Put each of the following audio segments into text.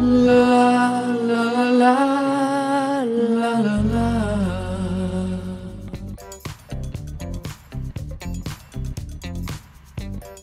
love.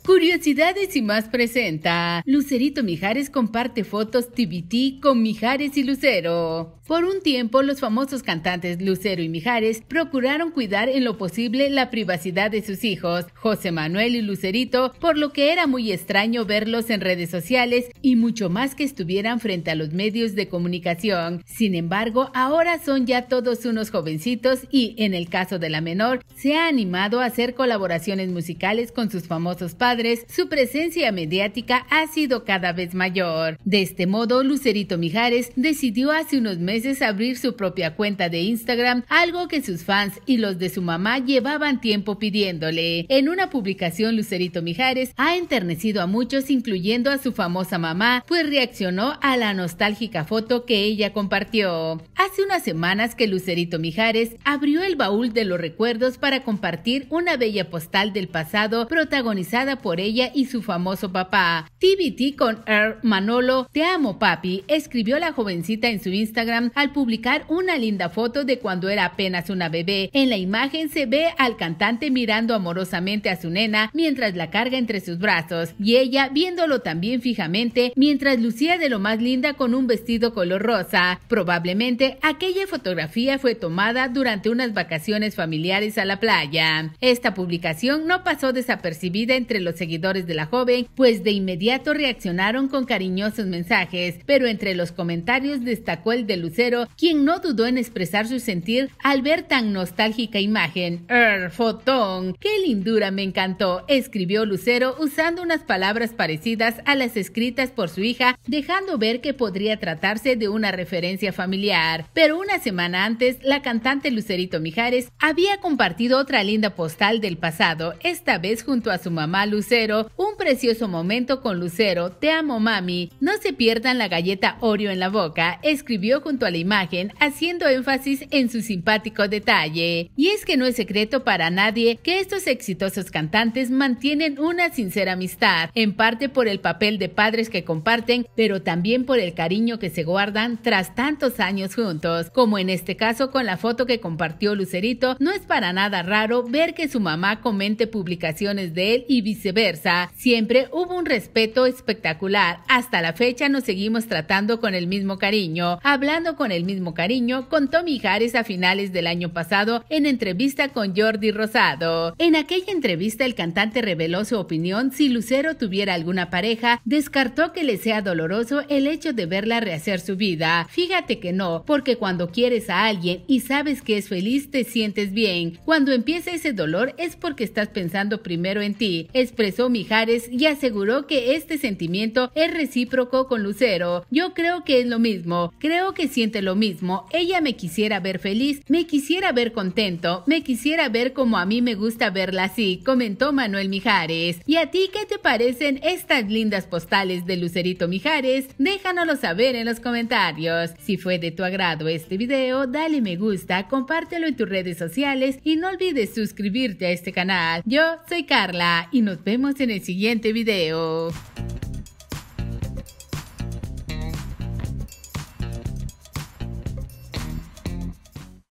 Curiosidades y más presenta. Lucerito Mijares comparte fotos TBT con Mijares y Lucero. Por un tiempo, los famosos cantantes Lucero y Mijares procuraron cuidar en lo posible la privacidad de sus hijos, José Manuel y Lucerito, por lo que era muy extraño verlos en redes sociales y mucho más que estuvieran frente a los medios de comunicación. Sin embargo, ahora son ya todos unos jovencitos y, en el caso de la menor, se ha animado a hacer colaboraciones musicales con sus famosos padres su presencia mediática ha sido cada vez mayor. De este modo, Lucerito Mijares decidió hace unos meses abrir su propia cuenta de Instagram, algo que sus fans y los de su mamá llevaban tiempo pidiéndole. En una publicación, Lucerito Mijares ha enternecido a muchos, incluyendo a su famosa mamá, pues reaccionó a la nostálgica foto que ella compartió. Hace unas semanas que Lucerito Mijares abrió el baúl de los recuerdos para compartir una bella postal del pasado protagonizada por por ella y su famoso papá. TBT con Earl Manolo, Te amo papi, escribió la jovencita en su Instagram al publicar una linda foto de cuando era apenas una bebé. En la imagen se ve al cantante mirando amorosamente a su nena mientras la carga entre sus brazos y ella viéndolo también fijamente mientras lucía de lo más linda con un vestido color rosa. Probablemente aquella fotografía fue tomada durante unas vacaciones familiares a la playa. Esta publicación no pasó desapercibida entre los seguidores de la joven, pues de inmediato reaccionaron con cariñosos mensajes, pero entre los comentarios destacó el de Lucero, quien no dudó en expresar su sentir al ver tan nostálgica imagen. ¡Er, fotón! ¡Qué lindura me encantó! escribió Lucero usando unas palabras parecidas a las escritas por su hija, dejando ver que podría tratarse de una referencia familiar. Pero una semana antes, la cantante Lucerito Mijares había compartido otra linda postal del pasado, esta vez junto a su mamá Lucero cero precioso momento con Lucero, Te amo mami, no se pierdan la galleta Oreo en la boca, escribió junto a la imagen haciendo énfasis en su simpático detalle. Y es que no es secreto para nadie que estos exitosos cantantes mantienen una sincera amistad, en parte por el papel de padres que comparten, pero también por el cariño que se guardan tras tantos años juntos, como en este caso con la foto que compartió Lucerito, no es para nada raro ver que su mamá comente publicaciones de él y viceversa, Siempre hubo un respeto espectacular. Hasta la fecha nos seguimos tratando con el mismo cariño, hablando con el mismo cariño, contó Mijares a finales del año pasado en entrevista con Jordi Rosado. En aquella entrevista el cantante reveló su opinión si Lucero tuviera alguna pareja, descartó que le sea doloroso el hecho de verla rehacer su vida. Fíjate que no, porque cuando quieres a alguien y sabes que es feliz te sientes bien. Cuando empieza ese dolor es porque estás pensando primero en ti, expresó Mijares pues, y aseguró que este sentimiento es recíproco con Lucero. Yo creo que es lo mismo, creo que siente lo mismo. Ella me quisiera ver feliz, me quisiera ver contento, me quisiera ver como a mí me gusta verla así, comentó Manuel Mijares. ¿Y a ti qué te parecen estas lindas postales de Lucerito Mijares? Déjanoslo saber en los comentarios. Si fue de tu agrado este video, dale me gusta, compártelo en tus redes sociales y no olvides suscribirte a este canal. Yo soy Carla y nos vemos en el siguiente siguiente video.